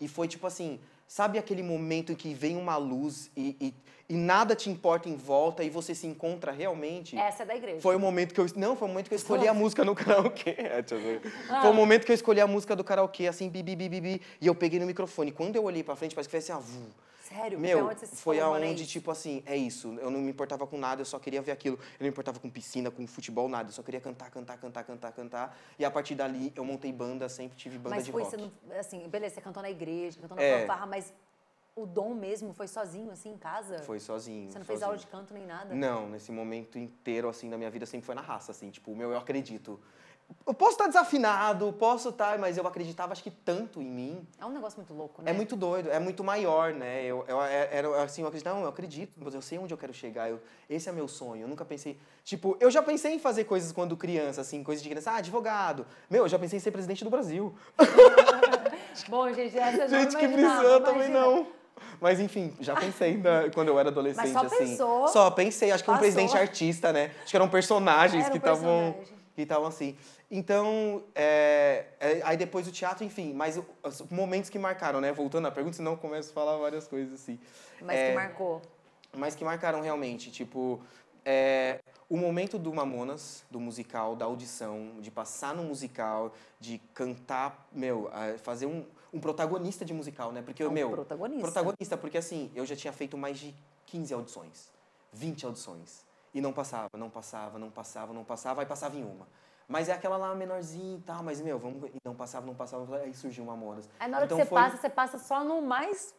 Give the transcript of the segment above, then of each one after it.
E foi tipo assim, sabe aquele momento em que vem uma luz e, e, e, nada te importa em volta e você se encontra realmente? Essa é da igreja. Foi o momento que eu. Não, foi o momento que eu escolhi a música no karaokê. É, ah. Foi o momento que eu escolhi a música do karaokê, assim, bi, bi, bi, bi, bi, e eu peguei no microfone. Quando eu olhei pra frente, parece que foi assim, ah, Sério? Meu, onde foi aonde, tipo assim, é isso. Eu não me importava com nada, eu só queria ver aquilo. Eu não me importava com piscina, com futebol, nada. Eu só queria cantar, cantar, cantar, cantar, cantar. E a partir dali, eu montei banda, sempre tive banda mas de foi, rock. Mas foi, assim, beleza, você cantou na igreja, cantou na é. mas o dom mesmo foi sozinho, assim, em casa? Foi sozinho. Você não sozinho. fez aula de canto nem nada? Não, nesse momento inteiro, assim, da minha vida sempre foi na raça, assim, tipo, o meu eu acredito. Eu posso estar desafinado, posso estar, mas eu acreditava, acho que tanto em mim. É um negócio muito louco, né? É muito doido, é muito maior, né? Eu, eu, é, era assim, eu acreditava, eu acredito, mas eu sei onde eu quero chegar, eu, esse é meu sonho. Eu nunca pensei. Tipo, eu já pensei em fazer coisas quando criança, assim, coisas de criança, ah, advogado. Meu, eu já pensei em ser presidente do Brasil. Bom, gente, essa eu Gente, que prisão também não. Mas enfim, já pensei na, quando eu era adolescente, Mas só assim. Pensou, só pensei, acho que passou. um presidente artista, né? Acho que eram personagens era um que estavam. Que estavam assim. Então, é, é, aí depois o teatro, enfim, mas os momentos que marcaram, né? Voltando à pergunta, senão eu começo a falar várias coisas assim. Mas é, que marcou. Mas que marcaram realmente, tipo, é, o momento do Mamonas, do musical, da audição, de passar no musical, de cantar, meu, fazer um, um protagonista de musical, né? Porque, é um meu. Protagonista. Protagonista, porque assim, eu já tinha feito mais de 15 audições, 20 audições. E não passava, não passava, não passava, não passava, aí passava em uma. Mas é aquela lá menorzinha e tal, mas meu, vamos. E não passava, não passava, aí surgiu uma Amoras. Assim. Aí na hora então, que você foi... passa, você passa só no mais.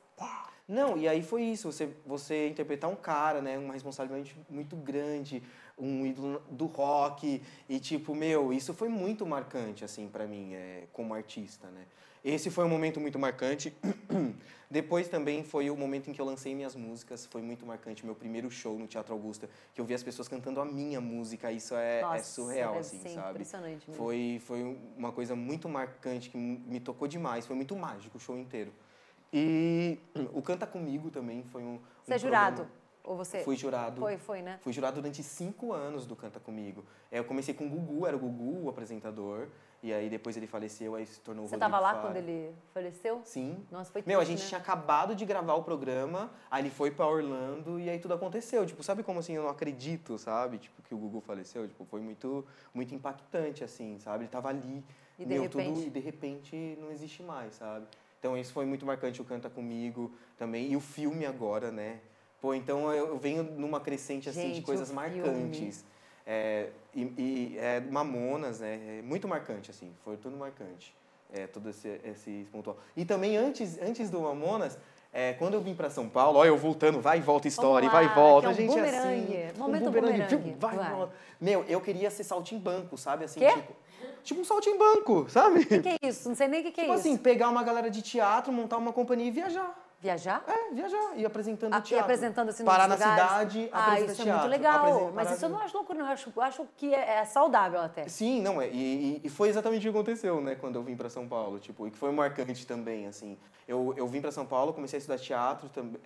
Não, e aí foi isso, você, você interpretar um cara, né? Uma responsabilidade muito grande um ídolo do rock e tipo, meu, isso foi muito marcante assim para mim, é, como artista, né? Esse foi um momento muito marcante. Depois também foi o momento em que eu lancei minhas músicas, foi muito marcante. Meu primeiro show no Teatro Augusta, que eu vi as pessoas cantando a minha música, isso é, é Nossa, é surreal, assim, sabe? Impressionante mesmo. Foi, foi uma coisa muito marcante, que me tocou demais, foi muito mágico o show inteiro. E o Canta Comigo também foi um. Você é jurado? Programa. Ou você... Fui jurado. Foi, foi, né? Fui jurado durante cinco anos do Canta Comigo. É, eu comecei com o Gugu, era o Gugu o apresentador. E aí depois ele faleceu, aí se tornou Você estava lá quando ele faleceu? Sim. Nossa, foi Meu, a gente né? tinha acabado de gravar o programa, aí ele foi para Orlando e aí tudo aconteceu. Tipo, sabe como assim, eu não acredito, sabe? Tipo, que o Gugu faleceu, tipo, foi muito muito impactante assim, sabe? Ele tava ali, e meu, repente... tudo e de repente não existe mais, sabe? Então isso foi muito marcante o Canta Comigo também e o filme agora, né? Pô, então eu venho numa crescente assim Gente, de coisas marcantes. É, e, e é, Mamonas, né? É muito marcante, assim. Foi tudo marcante. É, todo esse, esse pontual. E também antes, antes do Mamonas, é, quando eu vim para São Paulo, ó, eu voltando, vai e volta história, vai e volta. É um gente é assim, bumerangue. assim. Momento um bumerangue. bumerangue. Vai, vai. Meu, eu queria ser saltimbanco, sabe? Assim, Quê? tipo. Tipo um saltimbanco, sabe? O que, que, é isso? Não sei nem o que, que tipo é isso. Tipo assim, pegar uma galera de teatro, montar uma companhia e viajar. Viajar? É, viajar. E apresentando a, ah, teatro. E apresentando assim Parar na cidade, ah, apresenta isso teatro. é muito legal. Apresenta, mas isso eu não acho loucura, não. Eu acho, acho que é, é saudável até. Sim, não é. E, e, foi exatamente o que aconteceu, né? Quando eu vim para São Paulo, tipo, e que foi marcante também, assim. Eu, eu vim para São Paulo, comecei a estudar teatro, também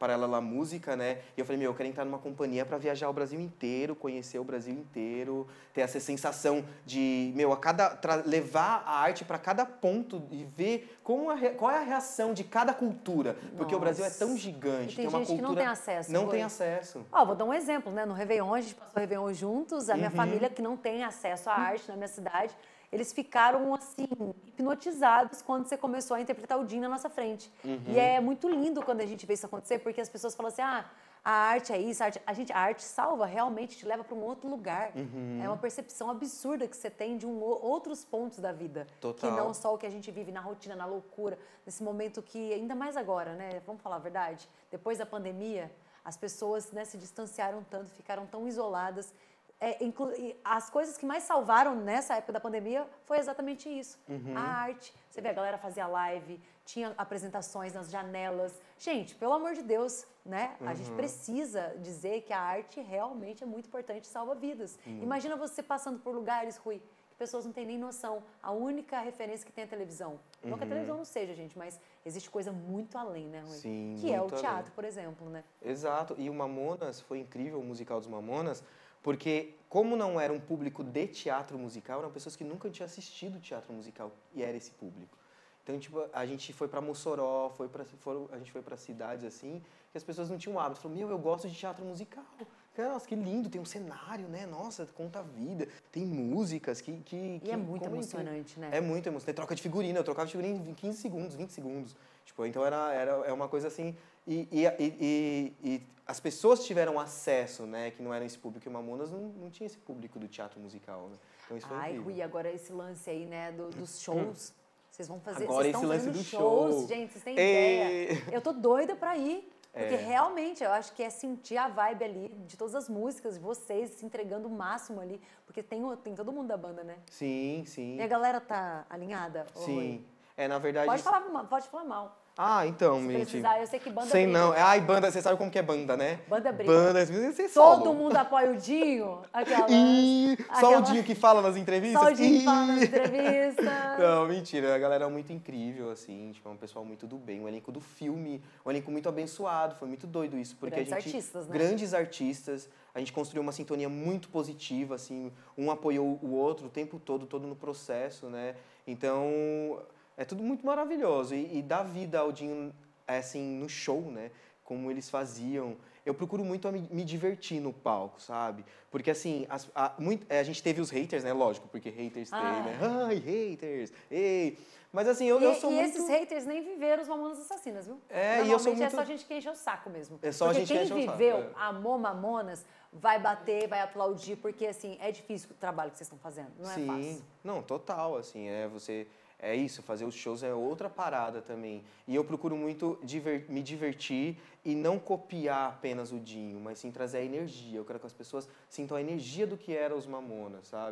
paralela lá música, né? E eu falei, meu, eu quero entrar numa companhia para viajar o Brasil inteiro, conhecer o Brasil inteiro, ter essa sensação de, meu, a cada levar a arte para cada ponto e ver como a, qual é a reação de cada cultura, porque Nossa. o Brasil é tão gigante, e tem, tem uma cultura que não tem acesso. Não foi? tem acesso. Ó, vou dar um exemplo, né? No Réveillon, a gente passou o Réveillon juntos, a minha uhum. família que não tem acesso à arte na minha cidade, eles ficaram assim hipnotizados quando você começou a interpretar o Jim na nossa frente. Uhum. E é muito lindo quando a gente vê isso acontecer, porque as pessoas falam assim: "Ah, a arte é isso, a arte, a gente, a arte salva, realmente te leva para um outro lugar. Uhum. É uma percepção absurda que você tem de um, outros pontos da vida, Total. que não só o que a gente vive na rotina, na loucura, nesse momento que ainda mais agora, né? Vamos falar a verdade, depois da pandemia, as pessoas né, se distanciaram tanto, ficaram tão isoladas é, inclu... as coisas que mais salvaram nessa época da pandemia foi exatamente isso. Uhum. A arte. Você vê, a galera fazia live, tinha apresentações nas janelas. Gente, pelo amor de Deus, né? Uhum. A gente uhum. precisa dizer que a arte realmente é muito importante e salva vidas. Uhum. Imagina você passando por lugares, Rui, que pessoas não têm nem noção. A única referência que tem é a televisão. Não que a uhum. televisão não seja, gente, mas existe coisa muito além, né, Rui? Sim, que é o teatro, além. por exemplo, né? Exato. E o Mamonas foi incrível, o musical dos Mamonas, porque como não era um público de teatro musical, eram pessoas que nunca tinham assistido teatro musical e era esse público. Então, tipo, a gente foi para Mossoró, foi pra, foram, a gente foi para cidades assim, que as pessoas não tinham hábito. Falaram, meu, eu gosto de teatro musical nossa, que lindo, tem um cenário, né? Nossa, conta a vida. Tem músicas que. que, que e é muito emocionante, que... né? É muito emocionante. troca de figurina, eu trocava de figurina em 15 segundos, 20 segundos. Tipo, então era, era é uma coisa assim. E, e, e, e, as pessoas tiveram acesso, né? Que não era esse público. E Mamonas não, não tinha esse público do teatro musical, né? Então isso Ai, foi Rui, agora esse lance aí, né? Do, dos hum. shows. Vocês vão fazer. Agora esse lance do shows, show. gente, vocês têm Ei. ideia. Eu tô doida pra ir. Porque é. realmente eu acho que é sentir a vibe ali de todas as músicas, vocês se entregando o máximo ali, porque tem, tem todo mundo da banda, né? Sim, sim. E a galera tá alinhada? Sim. Oi? É, na verdade. Pode falar, pode falar mal. Ah, então, Se precisar, eu sei que banda Sei briga. não. É, ai, banda, você sabe como que é banda, né? Banda briga. Banda, vocês é Todo solam. mundo apoia o Dinho. Aquela, Ih, Só o Dinho que fala nas entrevistas? Só o Dinho que fala nas entrevistas. Não, mentira. A galera é muito incrível, assim. Tipo, é um pessoal muito do bem. O um elenco do filme, um elenco muito abençoado. Foi muito doido isso. Porque grandes a gente, artistas, né? Grandes artistas. A gente construiu uma sintonia muito positiva, assim. Um apoiou o outro o tempo todo, todo no processo, né? Então é tudo muito maravilhoso e, e dá vida ao Dinho, é, assim, no show, né? Como eles faziam. Eu procuro muito me, me divertir no palco, sabe? Porque, assim, as, a, muito, é, a gente teve os haters, né? Lógico, porque haters ah. tem, né? Ah. Ai, haters! Ei! Mas assim, eu, e, eu é, sou e muito... esses haters nem viveram os Mamonas Assassinas, viu? É, e eu sou muito... é só a gente que enche o saco mesmo. É só porque a gente quem que enche viveu, o saco. É. amou Mamonas, vai bater, vai aplaudir, porque assim, é difícil o trabalho que vocês estão fazendo, não Sim. é fácil. Não, total, assim, é você é isso, fazer os shows é outra parada também. E eu procuro muito diver me divertir e não copiar apenas o Dinho, mas sim trazer a energia. Eu quero que as pessoas sintam a energia do que eram os Mamonas, sabe?